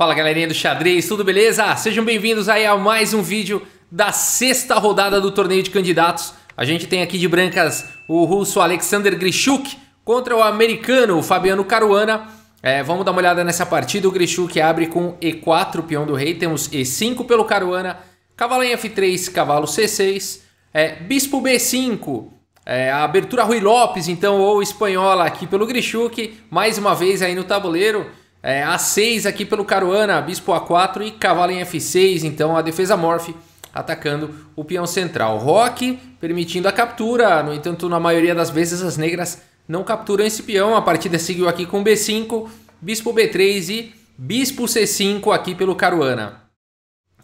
Fala galerinha do xadrez, tudo beleza? Sejam bem-vindos aí a mais um vídeo da sexta rodada do torneio de candidatos. A gente tem aqui de brancas o russo Alexander Grishuk contra o americano Fabiano Caruana. É, vamos dar uma olhada nessa partida. O Grishuk abre com E4, peão do rei. Temos E5 pelo Caruana, cavalo em F3, cavalo C6, é, bispo B5, é, a abertura Rui Lopes, então, ou espanhola aqui pelo Grishuk. Mais uma vez aí no tabuleiro. É, A6 aqui pelo Caruana, Bispo A4 e Cavalo em F6. Então a defesa Morph atacando o peão central. Roque permitindo a captura. No entanto, na maioria das vezes as negras não capturam esse peão. A partida seguiu aqui com B5, Bispo B3 e Bispo C5 aqui pelo Caruana.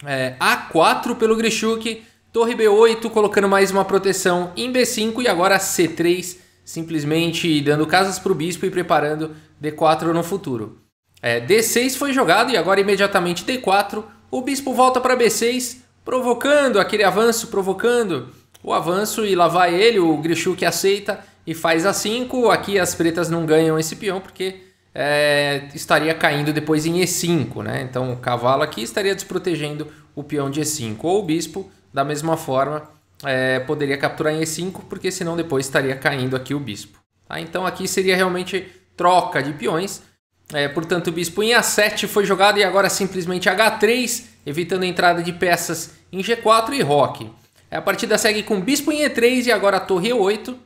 É, A4 pelo Grishuk, Torre B8 colocando mais uma proteção em B5 e agora C3 simplesmente dando casas para o Bispo e preparando D4 no futuro. É, D6 foi jogado e agora imediatamente D4. O bispo volta para B6, provocando aquele avanço, provocando o avanço e lá vai ele, o Grishu que aceita e faz a 5. Aqui as pretas não ganham esse peão porque é, estaria caindo depois em E5, né? Então o cavalo aqui estaria desprotegendo o peão de E5 ou o bispo da mesma forma é, poderia capturar em E5 porque senão depois estaria caindo aqui o bispo. Tá? Então aqui seria realmente troca de peões é, portanto, o bispo em A7 foi jogado e agora simplesmente H3, evitando a entrada de peças em G4 e Roque. A partida segue com bispo em E3 e agora torre E8.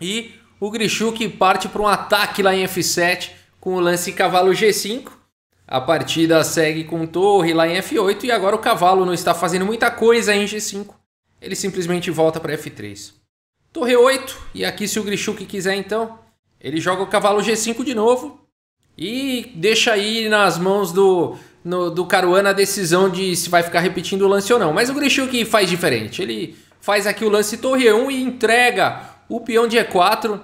E o Grishuk parte para um ataque lá em F7 com o lance cavalo G5. A partida segue com torre lá em F8 e agora o cavalo não está fazendo muita coisa em G5. Ele simplesmente volta para F3. Torre 8, e aqui se o Grishuk quiser então, ele joga o cavalo G5 de novo e deixa aí nas mãos do, no, do Caruana a decisão de se vai ficar repetindo o lance ou não. Mas o Grishuk faz diferente. Ele faz aqui o lance torre 1 e entrega o peão de E4.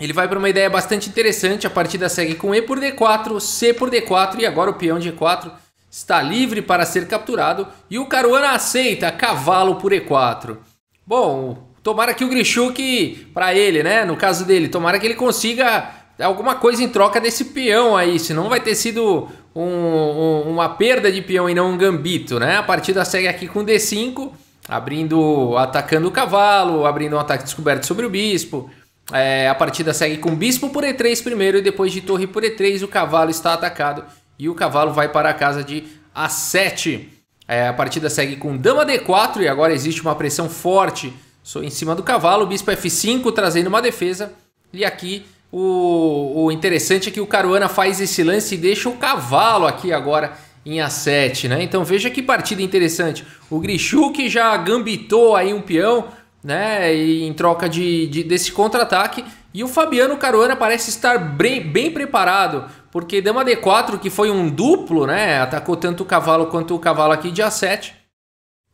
Ele vai para uma ideia bastante interessante. A partida segue com E por D4, C por D4 e agora o peão de E4 está livre para ser capturado. E o Caruana aceita cavalo por E4. Bom, tomara que o Grishuk, para ele, né? No caso dele, tomara que ele consiga é alguma coisa em troca desse peão aí, senão vai ter sido um, um, uma perda de peão e não um gambito, né? A partida segue aqui com D5, abrindo, atacando o cavalo, abrindo um ataque descoberto sobre o bispo. É, a partida segue com bispo por E3 primeiro e depois de torre por E3 o cavalo está atacado e o cavalo vai para a casa de A7. É, a partida segue com dama D4 e agora existe uma pressão forte em cima do cavalo, bispo F5 trazendo uma defesa e aqui o, o interessante é que o Caruana faz esse lance e deixa o cavalo aqui agora em A7, né? Então veja que partida interessante. O Grichuk já gambitou aí um peão, né? E em troca de, de desse contra-ataque. E o Fabiano Caruana parece estar bem, bem preparado, porque dama D4, que foi um duplo, né? Atacou tanto o cavalo quanto o cavalo aqui de A7.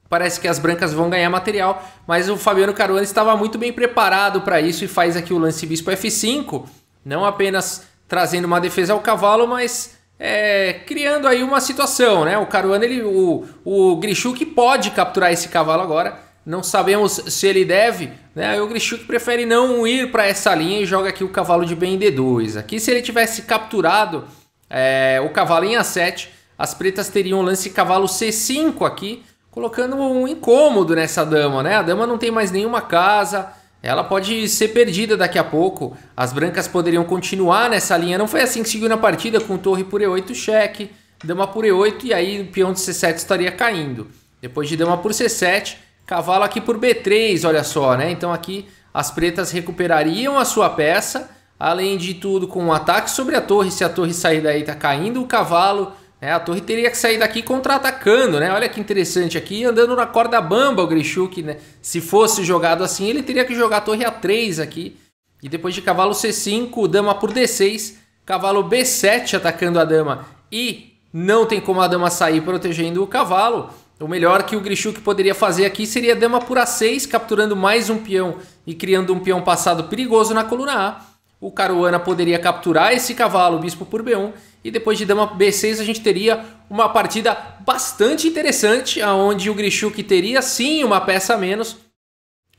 Parece que as brancas vão ganhar material, mas o Fabiano Caruana estava muito bem preparado para isso e faz aqui o lance bispo F5, não apenas trazendo uma defesa ao cavalo, mas é, criando aí uma situação, né? O Caruana, ele, o, o Grishuk pode capturar esse cavalo agora, não sabemos se ele deve, né? O Grishuk prefere não ir para essa linha e joga aqui o cavalo de bem D2. Aqui, se ele tivesse capturado é, o cavalo em A7, as pretas teriam lance cavalo C5 aqui, colocando um incômodo nessa dama, né? A dama não tem mais nenhuma casa, ela pode ser perdida daqui a pouco. As brancas poderiam continuar nessa linha. Não foi assim que seguiu na partida, com torre por e8, cheque, dama por e8 e aí o peão de c7 estaria caindo. Depois de dama por c7, cavalo aqui por b3, olha só, né? Então aqui as pretas recuperariam a sua peça. Além de tudo, com um ataque sobre a torre, se a torre sair daí tá caindo, o cavalo é, a torre teria que sair daqui contra-atacando, né? Olha que interessante aqui, andando na corda bamba o Grishuk, né? Se fosse jogado assim, ele teria que jogar a torre A3 aqui. E depois de cavalo C5, dama por D6, cavalo B7 atacando a dama. E não tem como a dama sair protegendo o cavalo. O melhor que o Grishuk poderia fazer aqui seria dama por A6, capturando mais um peão e criando um peão passado perigoso na coluna A. O Caruana poderia capturar esse cavalo, bispo por B1 e depois de dama B6 a gente teria uma partida bastante interessante, onde o Grishuk teria sim uma peça a menos,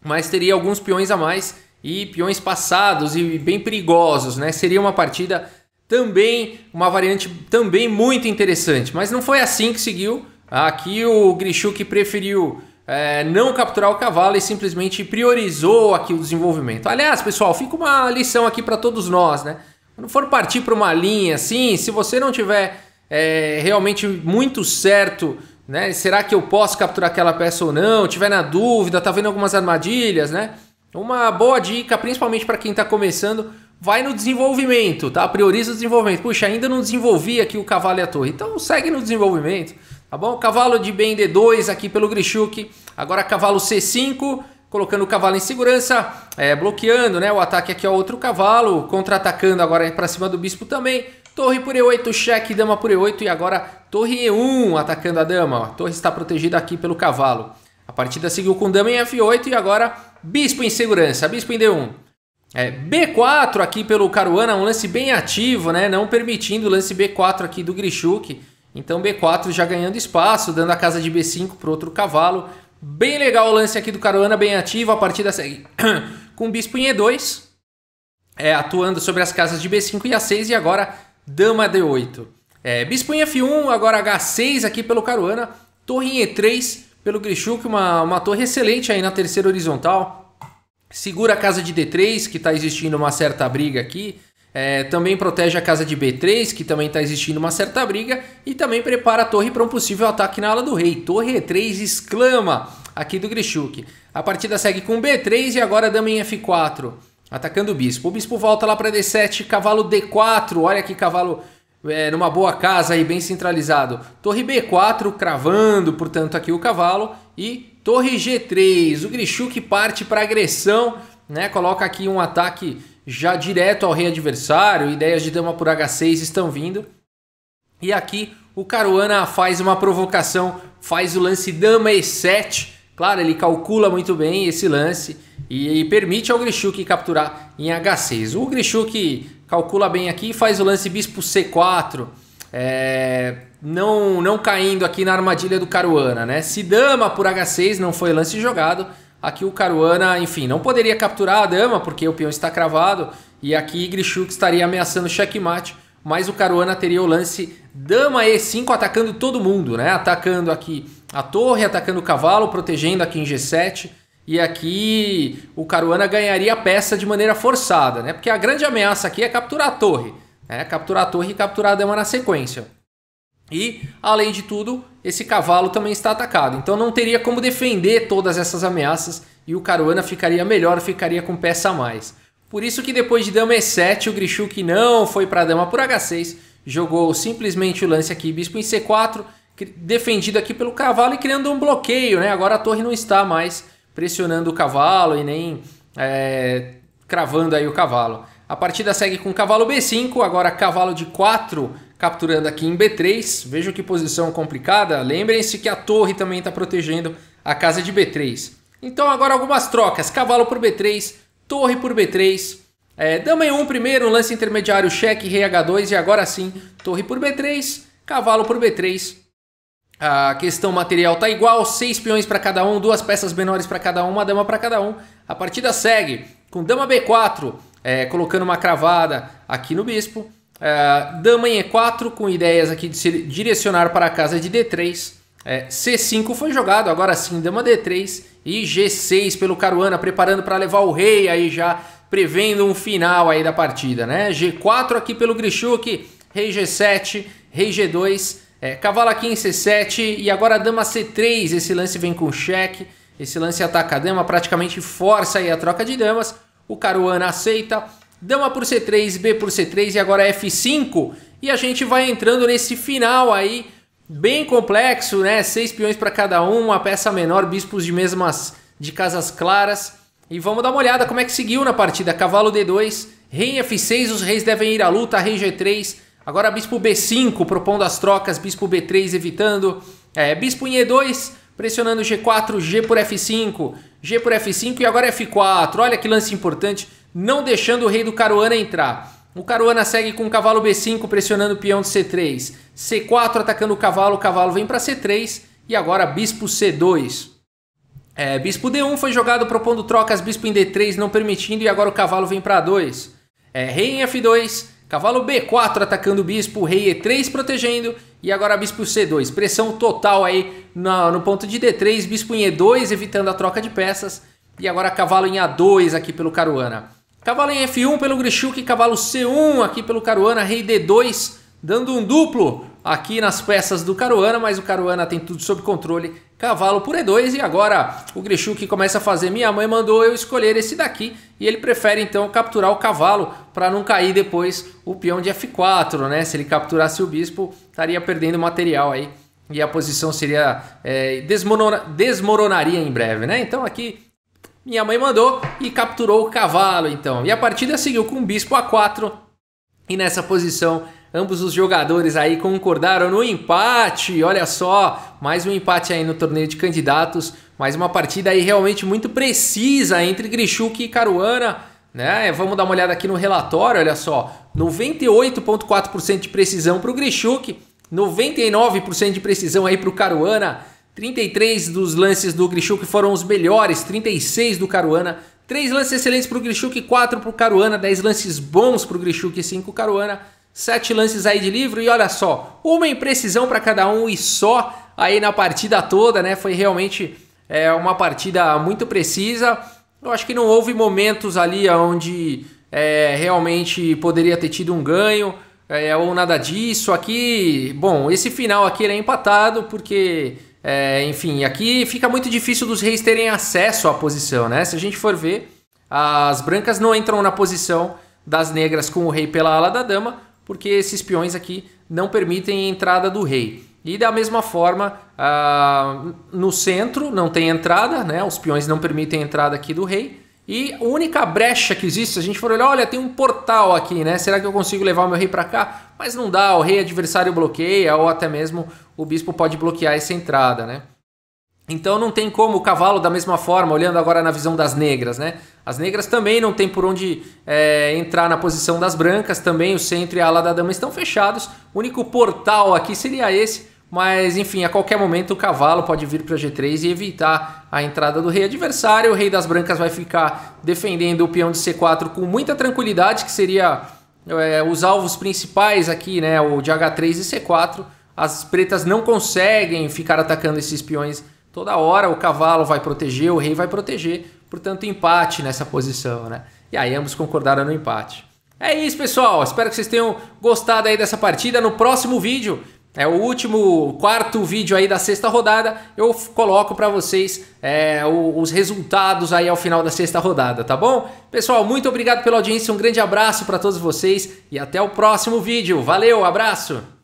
mas teria alguns peões a mais e peões passados e bem perigosos, né? Seria uma partida também, uma variante também muito interessante, mas não foi assim que seguiu. Aqui o Grishuk preferiu é, não capturar o cavalo e simplesmente priorizou aqui o desenvolvimento. Aliás, pessoal, fica uma lição aqui para todos nós, né? Quando for partir para uma linha assim, se você não tiver é, realmente muito certo, né? Será que eu posso capturar aquela peça ou não? Tiver na dúvida, tá vendo algumas armadilhas, né? Uma boa dica, principalmente para quem está começando, vai no desenvolvimento, tá? Prioriza o desenvolvimento. Puxa, ainda não desenvolvi aqui o cavalo e a torre. Então segue no desenvolvimento, tá bom? Cavalo de bem D2 aqui pelo Grishuk. Agora cavalo C5 colocando o cavalo em segurança, é, bloqueando né, o ataque aqui ao é outro cavalo, contra-atacando agora para cima do bispo também. Torre por E8, cheque, dama por E8 e agora torre E1 atacando a dama. A torre está protegida aqui pelo cavalo. A partida seguiu com dama em F8 e agora bispo em segurança, bispo em D1. É, B4 aqui pelo Caruana, um lance bem ativo, né? não permitindo o lance B4 aqui do Grishuk. Então B4 já ganhando espaço, dando a casa de B5 para outro cavalo. Bem legal o lance aqui do Caruana, bem ativo. A partida segue com Bispo em E2, é, atuando sobre as casas de B5 e A6 e agora Dama D8. É, bispo em F1, agora H6 aqui pelo Caruana. Torre em E3 pelo Grishuk, uma, uma torre excelente aí na terceira horizontal. Segura a casa de D3, que está existindo uma certa briga aqui. É, também protege a casa de B3, que também está existindo uma certa briga. E também prepara a torre para um possível ataque na ala do rei. Torre E3 exclama aqui do Grishuk. A partida segue com B3 e agora dama em F4. Atacando o bispo. O bispo volta lá para D7, cavalo D4. Olha que cavalo é, numa boa casa aí, bem centralizado. Torre B4 cravando, portanto, aqui o cavalo. E torre G3. O Grishuk parte para agressão, né? Coloca aqui um ataque já direto ao rei adversário, ideias de dama por H6 estão vindo. E aqui o Caruana faz uma provocação, faz o lance dama E7. Claro, ele calcula muito bem esse lance e, permite ao Grishuk capturar em H6. O Grishuk calcula bem aqui e faz o lance bispo C4. É, não, não caindo aqui na armadilha do Caruana, né? Se dama por H6 não foi lance jogado, Aqui o Caruana, enfim, não poderia capturar a dama porque o peão está cravado. E aqui Grishuk estaria ameaçando checkmate. Mas o Caruana teria o lance dama e5 atacando todo mundo, né? Atacando aqui a torre, atacando o cavalo, protegendo aqui em g7. E aqui o Caruana ganharia a peça de maneira forçada, né? Porque a grande ameaça aqui é capturar a torre. Né? Capturar a torre e capturar a dama na sequência. E, além de tudo, esse cavalo também está atacado. Então não teria como defender todas essas ameaças e o Caruana ficaria melhor, ficaria com peça a mais. Por isso que depois de dama e7, o Grishuk não foi para dama por h6, jogou simplesmente o lance aqui, bispo em c4, defendido aqui pelo cavalo e criando um bloqueio, né? Agora a torre não está mais pressionando o cavalo e nem é, cravando aí o cavalo. A partida segue com cavalo b5, agora cavalo de 4 capturando aqui em B3. Vejam que posição complicada. Lembrem-se que a torre também está protegendo a casa de B3. Então agora algumas trocas. Cavalo por B3, torre por B3. É, dama em 1 primeiro, lance intermediário, cheque, rei H2 e agora sim, torre por B3, cavalo por B3. A questão material está igual, seis peões para cada um, duas peças menores para cada um, uma dama para cada um. A partida segue com dama B4, é, colocando uma cravada aqui no bispo. Uh, dama em E4 com ideias aqui de se direcionar para a casa de D3. É, C5 foi jogado, agora sim dama D3 e G6 pelo Caruana preparando para levar o rei aí já prevendo um final aí da partida, né? G4 aqui pelo Grishuk, rei G7, rei G2, é, cavalo aqui em C7 e agora dama C3. Esse lance vem com cheque, esse lance ataca a dama, praticamente força aí a troca de damas. O Caruana aceita, dama por C3, B por C3 e agora F5. E a gente vai entrando nesse final aí, bem complexo, né? Seis peões para cada um, uma peça menor, bispos de mesmas de casas claras. E vamos dar uma olhada como é que seguiu na partida. Cavalo D2, rei F6, os reis devem ir à luta, rei G3. Agora bispo B5 propondo as trocas, bispo B3 evitando. É, bispo em E2 pressionando G4, G por F5, G por F5 e agora F4. Olha que lance importante não deixando o rei do Caruana entrar. O Caruana segue com o cavalo B5 pressionando o peão de C3. C4 atacando o cavalo, o cavalo vem para C3 e agora bispo C2. É, bispo D1 foi jogado propondo trocas, bispo em D3 não permitindo e agora o cavalo vem para A2. É, rei em F2, cavalo B4 atacando o bispo, rei E3 protegendo e agora bispo C2. Pressão total aí no, no ponto de D3, bispo em E2 evitando a troca de peças e agora cavalo em A2 aqui pelo Caruana. Cavalo em F1 pelo Grishuk, cavalo C1 aqui pelo Caruana, rei D2, dando um duplo aqui nas peças do Caruana, mas o Caruana tem tudo sob controle. Cavalo por E2 e agora o Grishuk começa a fazer. Minha mãe mandou eu escolher esse daqui e ele prefere então capturar o cavalo para não cair depois o peão de F4, né? Se ele capturasse o bispo, estaria perdendo material aí e a posição seria é, eh, desmorona, desmoronaria em breve, né? Então aqui minha mãe mandou e capturou o cavalo, então. E a partida seguiu com o bispo a 4. E nessa posição, ambos os jogadores aí concordaram no empate. Olha só, mais um empate aí no torneio de candidatos. Mais uma partida aí realmente muito precisa entre Grishuk e Caruana. Né? Vamos dar uma olhada aqui no relatório, olha só. 98,4% de precisão para o Grishuk, 99% de precisão aí para o Caruana. 33 dos lances do Grishuk foram os melhores, 36 do Caruana, 3 lances excelentes para o Grishuk, 4 para o Caruana, 10 lances bons para o Grishuk, 5 Caruana, 7 lances aí de livro e olha só, uma imprecisão para cada um e só aí na partida toda, né? Foi realmente é, uma partida muito precisa. Eu acho que não houve momentos ali onde é, realmente poderia ter tido um ganho é, ou nada disso. Aqui, bom, esse final aqui é empatado porque é, enfim, aqui fica muito difícil dos reis terem acesso à posição, né? Se a gente for ver, as brancas não entram na posição das negras com o rei pela ala da dama, porque esses peões aqui não permitem a entrada do rei. E da mesma forma, ah, no centro não tem entrada, né? Os peões não permitem a entrada aqui do rei. E a única brecha que existe, se a gente for olhar, olha, tem um portal aqui, né? Será que eu consigo levar o meu rei para cá? Mas não dá, o rei adversário bloqueia, ou até mesmo o bispo pode bloquear essa entrada, né? Então não tem como o cavalo, da mesma forma, olhando agora na visão das negras, né? As negras também não tem por onde é, entrar na posição das brancas, também o centro e a ala da dama estão fechados. O único portal aqui seria esse, mas enfim, a qualquer momento o cavalo pode vir para G3 e evitar a entrada do rei adversário. O rei das brancas vai ficar defendendo o peão de C4 com muita tranquilidade, que seria é, os alvos principais aqui, né? O de H3 e C4. As pretas não conseguem ficar atacando esses peões toda hora. O cavalo vai proteger, o rei vai proteger. Portanto, empate nessa posição, né? E aí ambos concordaram no empate. É isso, pessoal. Espero que vocês tenham gostado aí dessa partida. No próximo vídeo é o último quarto vídeo aí da sexta rodada. Eu coloco para vocês é, os resultados aí ao final da sexta rodada, tá bom? Pessoal, muito obrigado pela audiência, um grande abraço para todos vocês e até o próximo vídeo. Valeu, abraço!